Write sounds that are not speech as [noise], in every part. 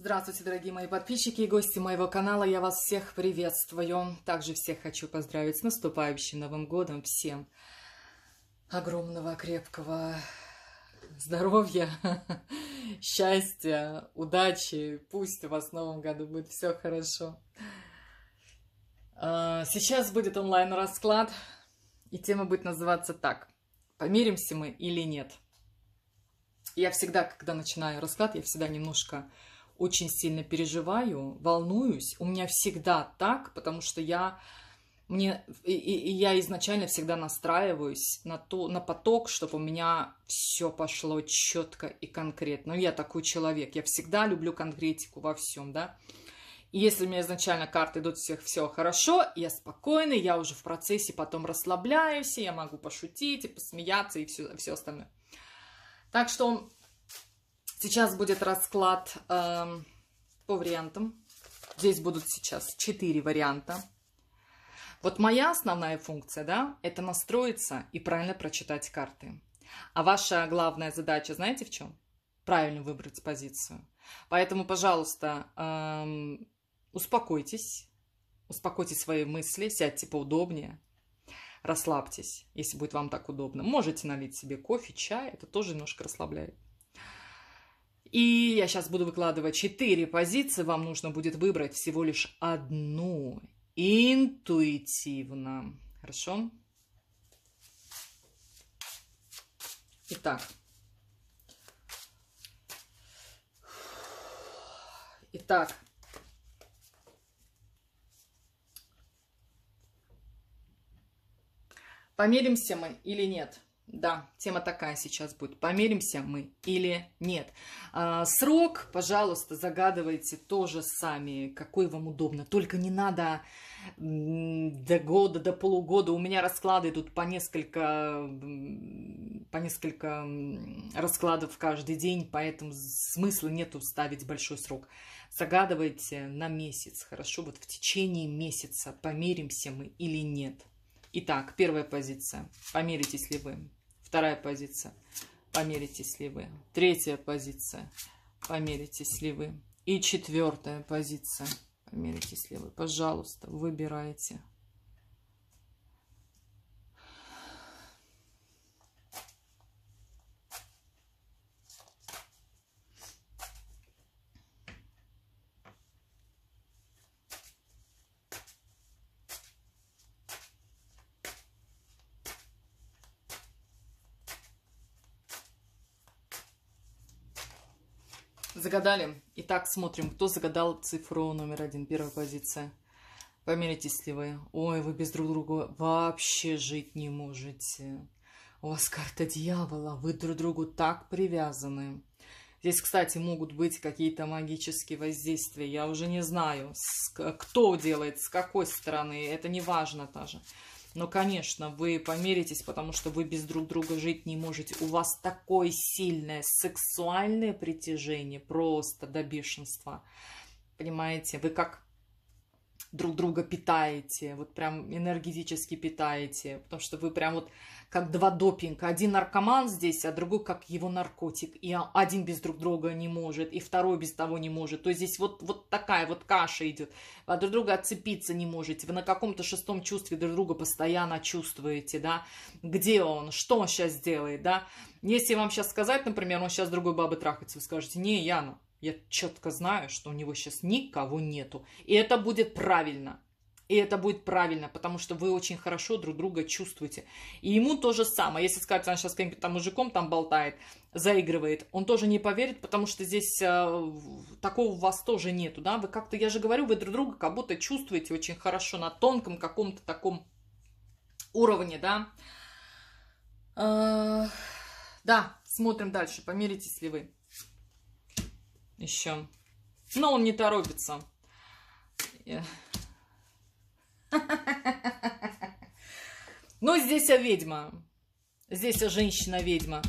Здравствуйте, дорогие мои подписчики и гости моего канала. Я вас всех приветствую. Также всех хочу поздравить с наступающим Новым Годом. Всем огромного, крепкого здоровья, [laughs] счастья, удачи. Пусть у вас в Новом году будет все хорошо. А, сейчас будет онлайн-расклад, и тема будет называться так. Помиримся мы или нет? Я всегда, когда начинаю расклад, я всегда немножко очень сильно переживаю, волнуюсь. У меня всегда так, потому что я мне и, и я изначально всегда настраиваюсь на ту на поток, чтобы у меня все пошло четко и конкретно. Ну, я такой человек, я всегда люблю конкретику во всем, да. И если у меня изначально карты идут всех все хорошо, я спокойна, я уже в процессе потом расслабляюсь, я могу пошутить и посмеяться и все, все остальное. Так что Сейчас будет расклад э, по вариантам. Здесь будут сейчас 4 варианта. Вот моя основная функция, да, это настроиться и правильно прочитать карты. А ваша главная задача, знаете в чем? Правильно выбрать позицию. Поэтому, пожалуйста, эм, успокойтесь, успокойте свои мысли, сядьте поудобнее, расслабьтесь, если будет вам так удобно. Можете налить себе кофе, чай, это тоже немножко расслабляет. И я сейчас буду выкладывать четыре позиции. Вам нужно будет выбрать всего лишь одну. Интуитивно. Хорошо? Итак. Итак. Помиримся мы или нет? Да, тема такая сейчас будет. Помиримся мы или нет. А, срок, пожалуйста, загадывайте тоже сами, какой вам удобно. Только не надо до года, до полугода. У меня расклады идут по несколько, по несколько раскладов каждый день, поэтому смысла нету ставить большой срок. Загадывайте на месяц, хорошо? Вот в течение месяца помиримся мы или нет. Итак, первая позиция. Помиритесь ли вы? Вторая позиция. Померитесь ли вы? Третья позиция. Померитесь ли вы? И четвертая позиция. Померитесь ли вы? Пожалуйста, выбирайте. загадали? Итак, смотрим, кто загадал цифру номер один, первая позиция. Померитесь ли вы? Ой, вы без друг друга вообще жить не можете. У вас карта дьявола, вы друг другу так привязаны. Здесь, кстати, могут быть какие-то магические воздействия. Я уже не знаю, кто делает, с какой стороны. Это не важно даже. Но, конечно, вы помиритесь, потому что вы без друг друга жить не можете. У вас такое сильное сексуальное притяжение просто до бешенства. Понимаете, вы как друг друга питаете, вот прям энергетически питаете, потому что вы прям вот как два допинга. Один наркоман здесь, а другой как его наркотик. И а, один без друг друга не может, и второй без того не может. То есть здесь вот, вот такая вот каша идет. Вы а друг друга отцепиться не можете. Вы на каком-то шестом чувстве друг друга постоянно чувствуете, да. Где он? Что он сейчас делает, да? Если вам сейчас сказать, например, он сейчас другой бабы трахается, вы скажете, не, Яна, ну, я четко знаю, что у него сейчас никого нету. И это будет правильно. И это будет правильно, потому что вы очень хорошо друг друга чувствуете. И ему то же самое. Если сказать, что он сейчас с каким-то там мужиком там болтает, заигрывает, он тоже не поверит, потому что здесь э, такого у вас тоже нету, да? Вы как-то, я же говорю, вы друг друга как будто чувствуете очень хорошо на тонком каком-то таком уровне, да? Э -э да, смотрим дальше, помиритесь ли вы еще. Но он не торопится. Но ну, здесь я ведьма. Здесь я женщина-ведьма.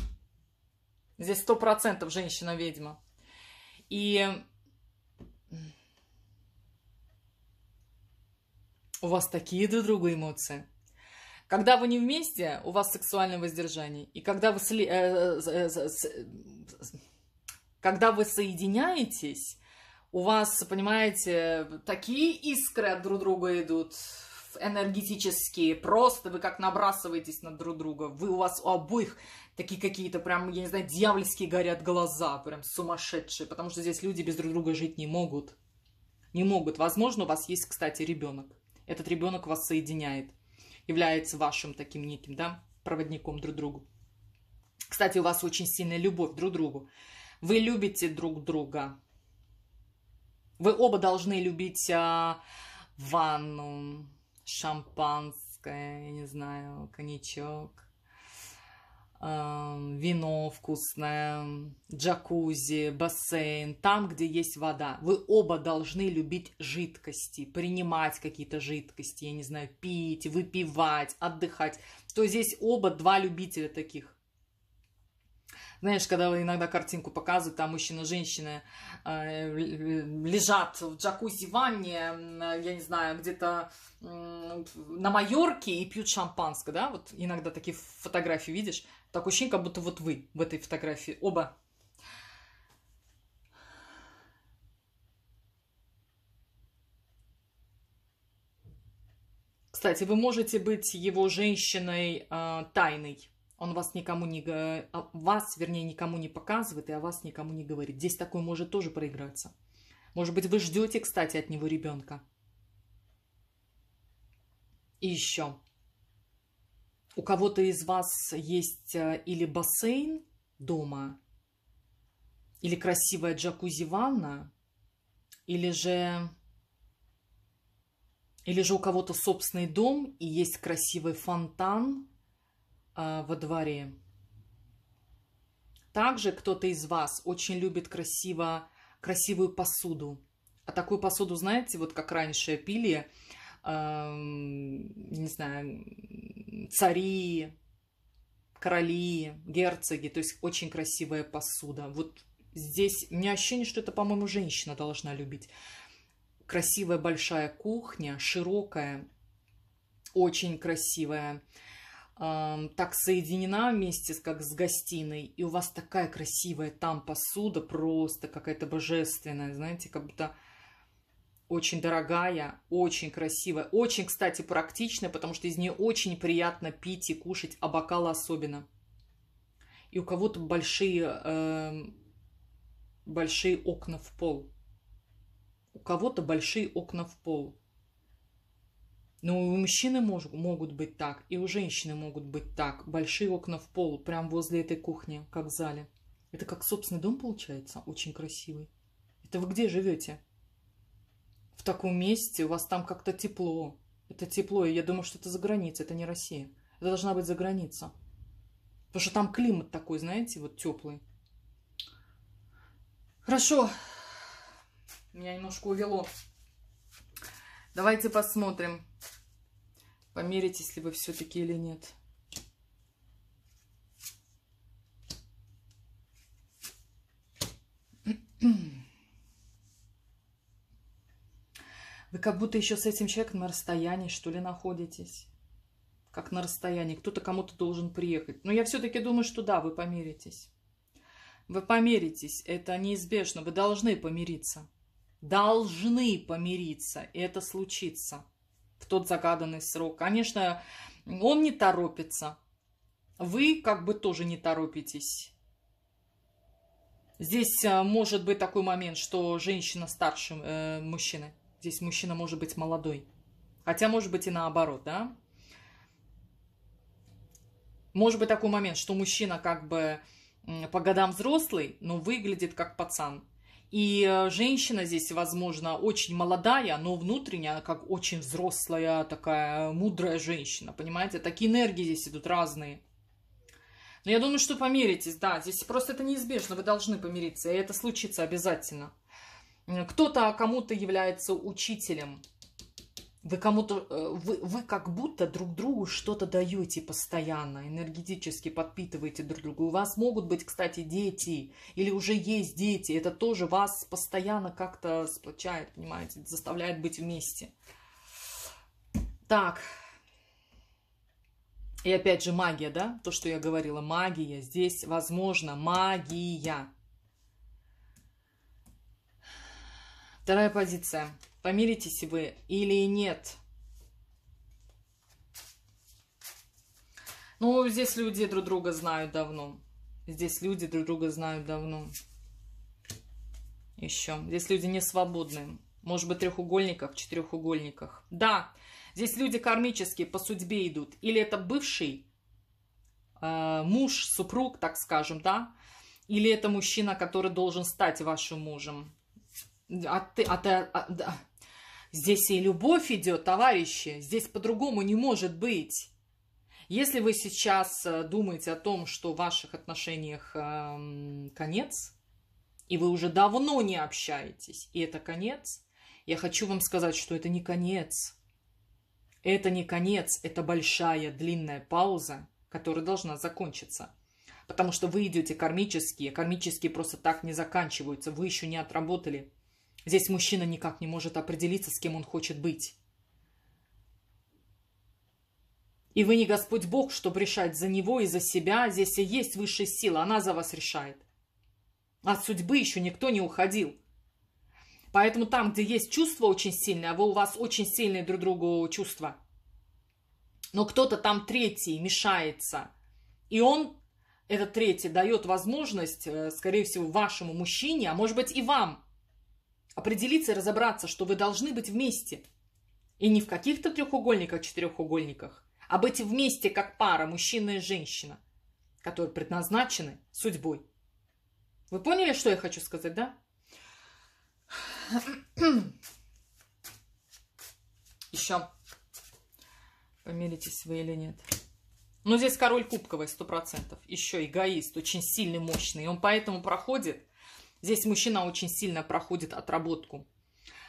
Здесь сто процентов женщина-ведьма. И у вас такие друг друга эмоции. Когда вы не вместе, у вас сексуальное воздержание. И когда вы сли... Э, э, э, когда вы соединяетесь, у вас, понимаете, такие искры от друг друга идут энергетические, просто вы как набрасываетесь на друг друга, вы у вас у обоих такие какие-то прям, я не знаю, дьявольские горят глаза, прям сумасшедшие, потому что здесь люди без друг друга жить не могут. Не могут. Возможно, у вас есть, кстати, ребенок. Этот ребенок вас соединяет, является вашим таким неким, да, проводником друг другу. Кстати, у вас очень сильная любовь друг к другу. Вы любите друг друга. Вы оба должны любить а, ванну, шампанское, я не знаю, коньячок, а, вино вкусное, джакузи, бассейн, там, где есть вода. Вы оба должны любить жидкости, принимать какие-то жидкости, я не знаю, пить, выпивать, отдыхать. То здесь оба два любителя таких. Знаешь, когда иногда картинку показывают, там мужчина-женщина э, лежат в джакузи в ванне, я не знаю, где-то на Майорке и пьют шампанское, да, вот иногда такие фотографии видишь, так ощущение, как будто вот вы в этой фотографии, оба Кстати, вы можете быть его женщиной э, тайной. Он вас никому не... А, вас, вернее, никому не показывает и о вас никому не говорит. Здесь такой может тоже проиграться. Может быть, вы ждете, кстати, от него ребенка. И еще. У кого-то из вас есть э, или бассейн дома, или красивая джакузи-ванна, или же... Или же у кого-то собственный дом и есть красивый фонтан – э, во дворе. Также кто-то из вас очень любит красиво, красивую посуду. А такую посуду, знаете, вот как раньше пили, э, не знаю, цари, короли, герцоги, то есть очень красивая посуда. Вот здесь у меня ощущение, что это, по-моему, женщина должна любить. Красивая большая кухня, широкая, очень красивая так соединена вместе, как с гостиной, и у вас такая красивая там посуда, просто какая-то божественная, знаете, как будто очень дорогая, очень красивая, очень, кстати, практичная, потому что из нее очень приятно пить и кушать, а бокалы особенно. И у кого-то большие, э, большие окна в пол. У кого-то большие окна в пол. Но ну, у мужчины мож, могут быть так, и у женщины могут быть так. Большие окна в пол, прям возле этой кухни, как в зале. Это как собственный дом получается, очень красивый. Это вы где живете? В таком месте у вас там как-то тепло. Это тепло, и я думаю, что это за граница, это не Россия. Это должна быть за граница. Потому что там климат такой, знаете, вот теплый. Хорошо. Меня немножко увело. Давайте посмотрим, померитесь ли вы все-таки или нет. Вы как будто еще с этим человеком на расстоянии, что ли, находитесь. Как на расстоянии. Кто-то кому-то должен приехать. Но я все-таки думаю, что да, вы помиритесь. Вы помиритесь. Это неизбежно. Вы должны помириться должны помириться, и это случится в тот загаданный срок. Конечно, он не торопится. Вы как бы тоже не торопитесь. Здесь э, может быть такой момент, что женщина старше э, мужчины. Здесь мужчина может быть молодой. Хотя может быть и наоборот, да? Может быть такой момент, что мужчина как бы по годам взрослый, но выглядит как пацан. И э, женщина здесь, возможно, очень молодая, но внутренняя, она как очень взрослая, такая э, мудрая женщина, понимаете? Такие энергии здесь идут разные. Но я думаю, что помиритесь, да, здесь просто это неизбежно, вы должны помириться, и это случится обязательно. Кто-то кому-то является учителем, вы кому-то, э, вы, вы как будто друг другу что-то даете постоянно, энергетически подпитываете друг друга. У вас могут быть, кстати, дети или уже есть дети. Это тоже вас постоянно как-то сплочает, понимаете, заставляет быть вместе. Так. И опять же магия, да? То, что я говорила, магия. Здесь, возможно, магия. Вторая позиция. Помиритесь вы или нет? Ну, здесь люди друг друга знают давно. Здесь люди друг друга знают давно. Еще. Здесь люди не свободны. Может быть, трехугольниках, четырехугольниках. Да, здесь люди кармические по судьбе идут. Или это бывший э, муж, супруг, так скажем, да? Или это мужчина, который должен стать вашим мужем. А ты, а ты, а, да. Здесь и любовь идет, товарищи. Здесь по-другому не может быть. Если вы сейчас э, думаете о том, что в ваших отношениях э, конец, и вы уже давно не общаетесь, и это конец, я хочу вам сказать, что это не конец. Это не конец, это большая длинная пауза, которая должна закончиться. Потому что вы идете кармические, кармические просто так не заканчиваются, вы еще не отработали Здесь мужчина никак не может определиться, с кем он хочет быть. И вы не Господь Бог, чтобы решать за него и за себя. Здесь и есть высшая сила, она за вас решает. От судьбы еще никто не уходил. Поэтому там, где есть чувство очень сильное, а вы, у вас очень сильные друг другу чувства. Но кто-то там третий мешается. И он, этот третий, дает возможность, э, скорее всего, вашему мужчине, а может быть и вам – определиться и разобраться, что вы должны быть вместе. И не в каких-то треугольниках, четырехугольниках, а быть вместе как пара, мужчина и женщина, которые предназначены судьбой. Вы поняли, что я хочу сказать, да? [coughs] Еще. Помиритесь вы или нет. Ну, здесь король кубковый, сто процентов. Еще эгоист, очень сильный, мощный. И он поэтому проходит Здесь мужчина очень сильно проходит отработку.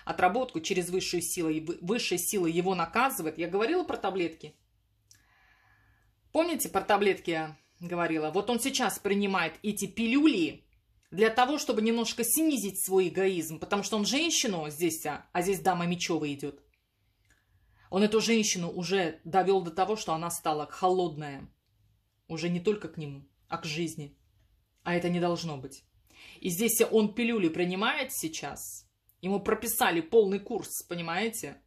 Отработку через высшую силу. И высшая сила его наказывает. Я говорила про таблетки? Помните, про таблетки я говорила? Вот он сейчас принимает эти пилюли для того, чтобы немножко снизить свой эгоизм. Потому что он женщину здесь, а, а здесь дама Мечева идет. Он эту женщину уже довел до того, что она стала холодная. Уже не только к нему, а к жизни. А это не должно быть. И здесь он пилюли принимает сейчас. Ему прописали полный курс, понимаете?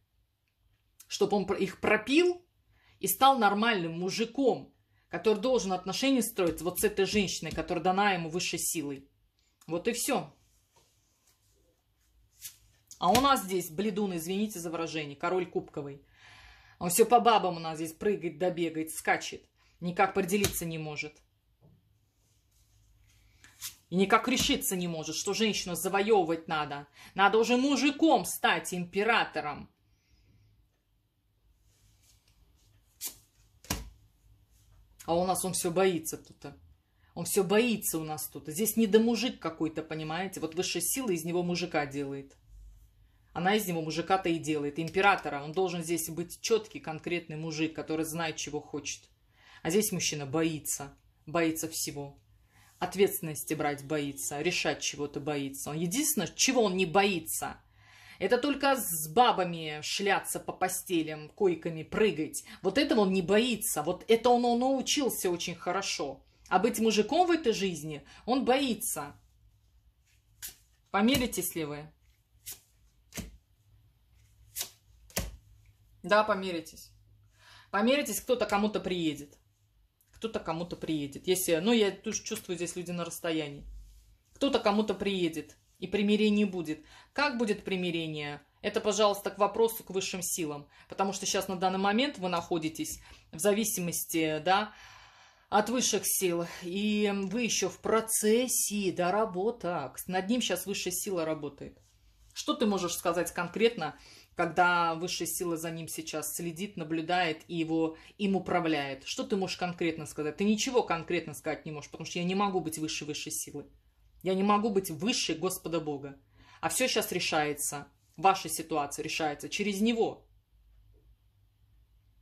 Чтобы он их пропил и стал нормальным мужиком, который должен отношения строить вот с этой женщиной, которая дана ему высшей силой. Вот и все. А у нас здесь бледун, извините за выражение, король кубковый. Он все по бабам у нас здесь прыгает, добегает, скачет. Никак поделиться не может. И никак решиться не может, что женщину завоевывать надо. Надо уже мужиком стать императором. А у нас он все боится тут. А. Он все боится у нас тут. Здесь не до мужик какой-то, понимаете? Вот высшая сила из него мужика делает. Она из него мужика-то и делает. Императора. Он должен здесь быть четкий, конкретный мужик, который знает, чего хочет. А здесь мужчина боится. Боится всего ответственности брать боится, решать чего-то боится. Он единственное, чего он не боится, это только с бабами шляться по постелям, койками прыгать. Вот этого он не боится. Вот это он, он научился очень хорошо. А быть мужиком в этой жизни он боится. Помиритесь ли вы? Да, помиритесь. Помиритесь, кто-то кому-то приедет кто-то кому-то приедет. Если, ну, я тоже чувствую, здесь люди на расстоянии. Кто-то кому-то приедет, и примирение будет. Как будет примирение? Это, пожалуйста, к вопросу к высшим силам. Потому что сейчас на данный момент вы находитесь в зависимости, да, от высших сил. И вы еще в процессе доработок. Над ним сейчас высшая сила работает. Что ты можешь сказать конкретно, когда высшая сила за ним сейчас следит, наблюдает и его, им управляет? Что ты можешь конкретно сказать? Ты ничего конкретно сказать не можешь, потому что я не могу быть выше высшей силы. Я не могу быть выше Господа Бога. А все сейчас решается, ваша ситуация решается через него.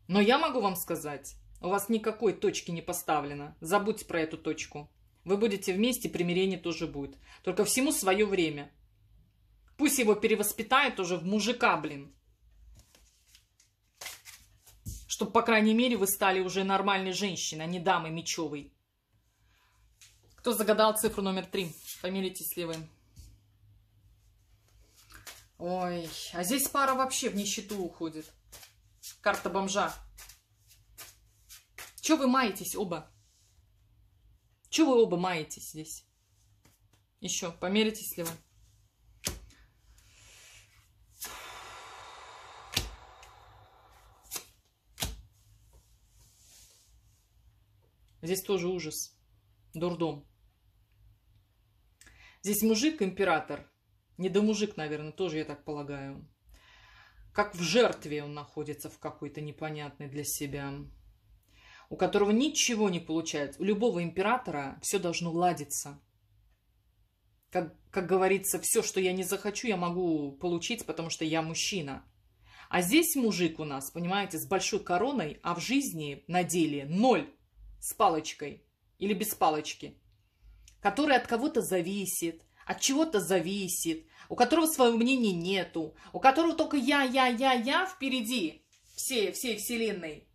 Но я могу вам сказать, у вас никакой точки не поставлено. Забудьте про эту точку. Вы будете вместе, примирение тоже будет. Только всему свое время. Пусть его перевоспитают уже в мужика, блин. Чтобы, по крайней мере, вы стали уже нормальной женщиной, а не дамой мечевой. Кто загадал цифру номер три? Помилитесь ли вы? Ой, а здесь пара вообще в нищету уходит. Карта бомжа. Чего вы маетесь оба? Чего вы оба маетесь здесь? Еще, померитесь ли вы? Здесь тоже ужас. Дурдом. Здесь мужик император. Не до мужик, наверное, тоже, я так полагаю. Как в жертве он находится в какой-то непонятной для себя. У которого ничего не получается. У любого императора все должно ладиться. Как, как говорится, все, что я не захочу, я могу получить, потому что я мужчина. А здесь мужик у нас, понимаете, с большой короной, а в жизни на деле ноль с палочкой или без палочки, который от кого-то зависит, от чего-то зависит, у которого своего мнения нету, у которого только я, я, я, я впереди всей, всей вселенной.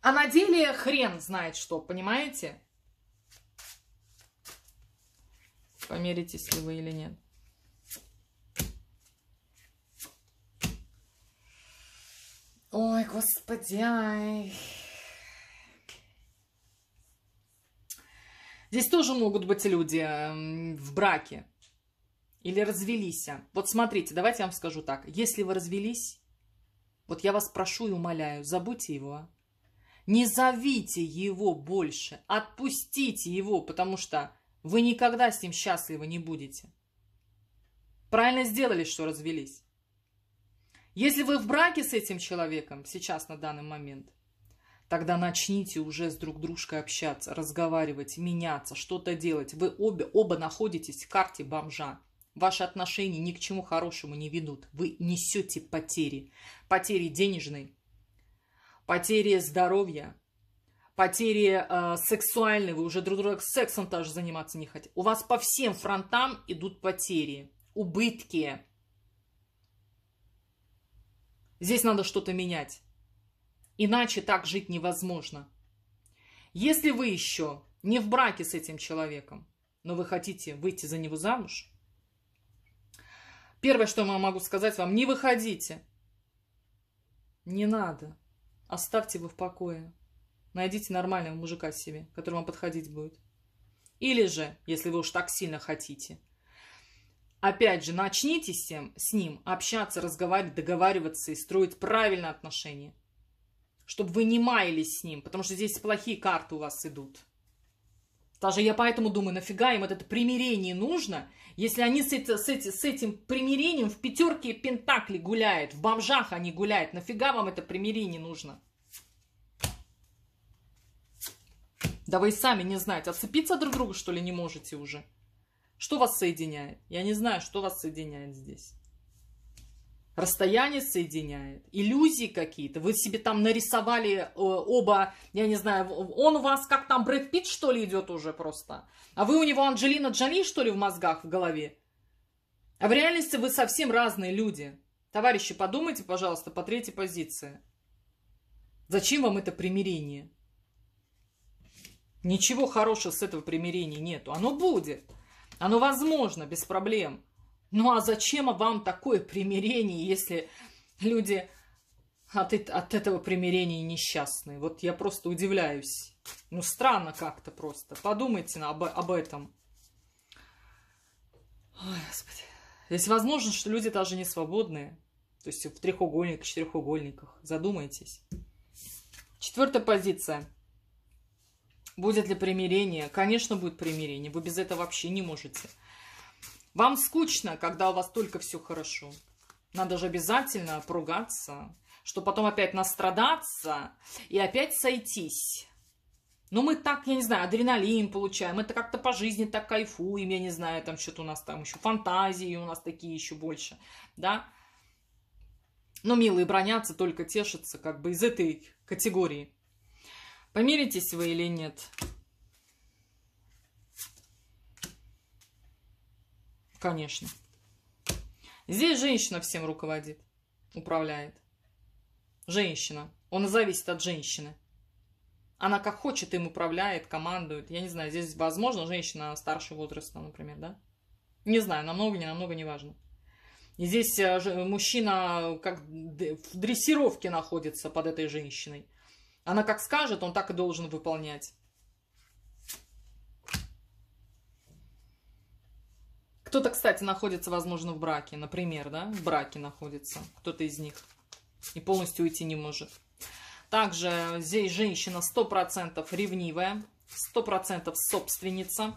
А на деле хрен знает что, понимаете? Померитесь ли вы или нет. Ой, господи, ай. Здесь тоже могут быть люди эм, в браке или развелись. Вот смотрите, давайте я вам скажу так. Если вы развелись, вот я вас прошу и умоляю, забудьте его. Не зовите его больше, отпустите его, потому что вы никогда с ним счастливы не будете. Правильно сделали, что развелись. Если вы в браке с этим человеком сейчас на данный момент, Тогда начните уже с друг дружкой общаться, разговаривать, меняться, что-то делать. Вы обе, оба находитесь в карте бомжа. Ваши отношения ни к чему хорошему не ведут. Вы несете потери. Потери денежные, потери здоровья, потери э, сексуальные. Вы уже друг друга сексом даже заниматься не хотите. У вас по всем фронтам идут потери, убытки. Здесь надо что-то менять. Иначе так жить невозможно. Если вы еще не в браке с этим человеком, но вы хотите выйти за него замуж, первое, что я могу сказать вам, не выходите. Не надо. Оставьте его в покое. Найдите нормального мужика себе, который вам подходить будет. Или же, если вы уж так сильно хотите, опять же, начните с, ним общаться, разговаривать, договариваться и строить правильные отношения – чтобы вы не маялись с ним, потому что здесь плохие карты у вас идут. Даже я поэтому думаю, нафига им это примирение нужно, если они с, эти, с, эти, с этим примирением в пятерке пентаклей гуляют, в бомжах они гуляют, нафига вам это примирение нужно? Да вы и сами не знаете, отцепиться друг друга, что ли, не можете уже? Что вас соединяет? Я не знаю, что вас соединяет здесь. Расстояние соединяет, иллюзии какие-то. Вы себе там нарисовали э, оба, я не знаю, он у вас как там Брэд Питт, что ли, идет уже просто? А вы у него Анджелина Джоли, что ли, в мозгах, в голове? А в реальности вы совсем разные люди. Товарищи, подумайте, пожалуйста, по третьей позиции. Зачем вам это примирение? Ничего хорошего с этого примирения нету. Оно будет. Оно возможно, без проблем. Ну а зачем вам такое примирение, если люди от, от этого примирения несчастны? Вот я просто удивляюсь. Ну странно как-то просто. Подумайте об, об этом. Ой, Господи. Здесь возможно, что люди даже не свободные. То есть в треугольниках, четырехугольниках. Задумайтесь. Четвертая позиция. Будет ли примирение? Конечно, будет примирение. Вы без этого вообще не можете. Вам скучно, когда у вас только все хорошо. Надо же обязательно поругаться, чтобы потом опять настрадаться и опять сойтись. Но ну, мы так, я не знаю, адреналин получаем, это как-то по жизни так кайфуем, я не знаю, там что-то у нас там еще фантазии у нас такие еще больше, да. Но милые бронятся, только тешатся как бы из этой категории. Помиритесь вы или нет? Конечно. Здесь женщина всем руководит, управляет. Женщина. Он зависит от женщины. Она как хочет им управляет, командует. Я не знаю, здесь, возможно, женщина старше возраста, например, да? Не знаю, намного, не намного, не важно. И здесь э, мужчина как в дрессировке находится под этой женщиной. Она как скажет, он так и должен выполнять. Кто-то, кстати, находится, возможно, в браке, например, да, в браке находится кто-то из них и полностью уйти не может. Также здесь женщина 100% ревнивая, 100% собственница.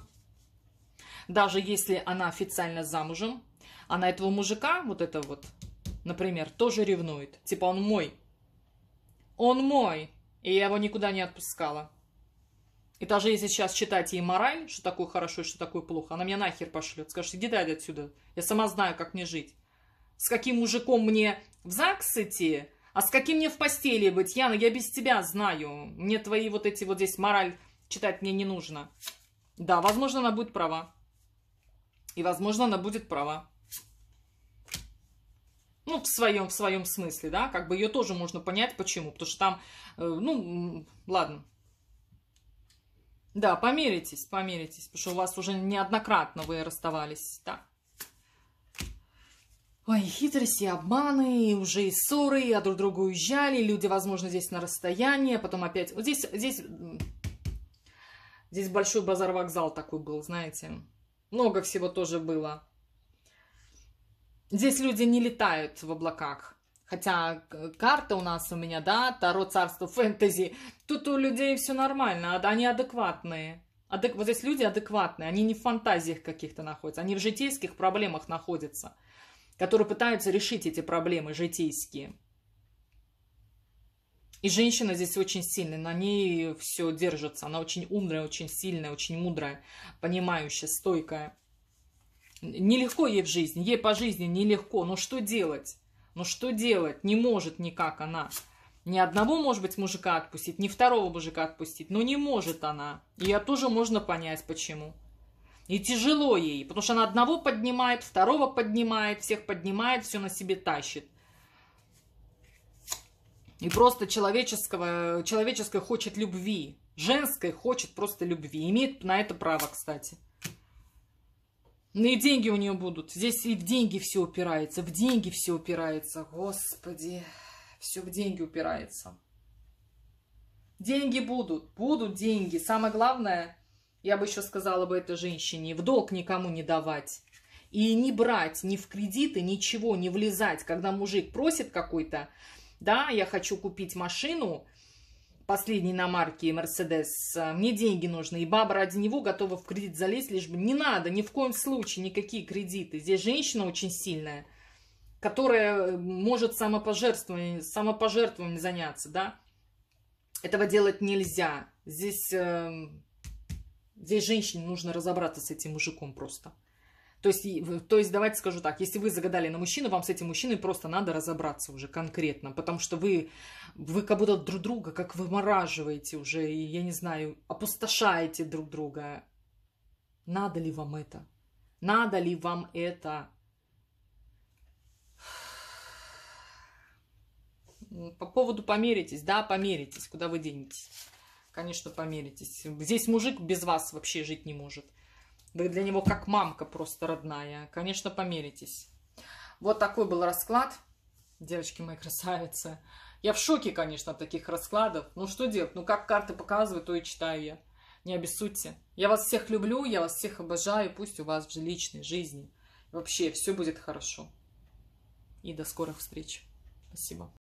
Даже если она официально замужем, она этого мужика, вот это вот, например, тоже ревнует. Типа он мой. Он мой. И я его никуда не отпускала. И даже если сейчас читать ей мораль, что такое хорошо, что такое плохо, она меня нахер пошлет. Скажет, иди дай отсюда. Я сама знаю, как мне жить. С каким мужиком мне в ЗАГС идти, а с каким мне в постели быть? Яна, я без тебя знаю. Мне твои вот эти вот здесь мораль читать мне не нужно. Да, возможно, она будет права. И, возможно, она будет права. Ну, в своем, в своем смысле, да, как бы ее тоже можно понять, почему. Потому что там, э, ну, ладно, да, помиритесь, помиритесь, потому что у вас уже неоднократно вы расставались. Так. Ой, хитрости, обманы, уже и ссоры, а друг другу уезжали, люди, возможно, здесь на расстоянии, а потом опять... Вот здесь, здесь, здесь большой базар-вокзал такой был, знаете. Много всего тоже было. Здесь люди не летают в облаках. Хотя карта у нас у меня, да, Таро Царство Фэнтези. Тут у людей все нормально, они адекватные. Адек... Вот здесь люди адекватные, они не в фантазиях каких-то находятся, они в житейских проблемах находятся, которые пытаются решить эти проблемы житейские. И женщина здесь очень сильная, на ней все держится. Она очень умная, очень сильная, очень мудрая, понимающая, стойкая. Нелегко ей в жизни, ей по жизни нелегко, но что делать? Но ну что делать? Не может никак она. Ни одного, может быть, мужика отпустить, ни второго мужика отпустить. Но не может она. И я тоже можно понять, почему. И тяжело ей, потому что она одного поднимает, второго поднимает, всех поднимает, все на себе тащит. И просто человеческого, человеческой хочет любви. Женской хочет просто любви. Имеет на это право, кстати. Ну и деньги у нее будут. Здесь и в деньги все упирается, в деньги все упирается. Господи, все в деньги упирается. Деньги будут, будут деньги. Самое главное, я бы еще сказала бы этой женщине, в долг никому не давать. И не брать ни в кредиты, ничего, не влезать, когда мужик просит какой-то, да, я хочу купить машину, последний на марке Мерседес. Э, мне деньги нужны. И баба ради него готова в кредит залезть, лишь бы не надо, ни в коем случае, никакие кредиты. Здесь женщина очень сильная, которая э, может самопожертвованием, самопожертвованием заняться, да. Этого делать нельзя. Здесь, э, здесь женщине нужно разобраться с этим мужиком просто. То есть, то есть, давайте скажу так, если вы загадали на мужчину, вам с этим мужчиной просто надо разобраться уже конкретно, потому что вы вы как будто друг друга как вымораживаете уже, и, я не знаю, опустошаете друг друга. Надо ли вам это? Надо ли вам это? По поводу померитесь, да, померитесь, куда вы денетесь. Конечно, померитесь. Здесь мужик без вас вообще жить не может. Вы для него как мамка просто родная. Конечно, померитесь. Вот такой был расклад, девочки мои красавицы. Я в шоке, конечно, от таких раскладов. Ну что делать? Ну как карты показывают, то и читаю я. Не обессудьте. Я вас всех люблю, я вас всех обожаю. Пусть у вас в личной жизни вообще все будет хорошо. И до скорых встреч. Спасибо.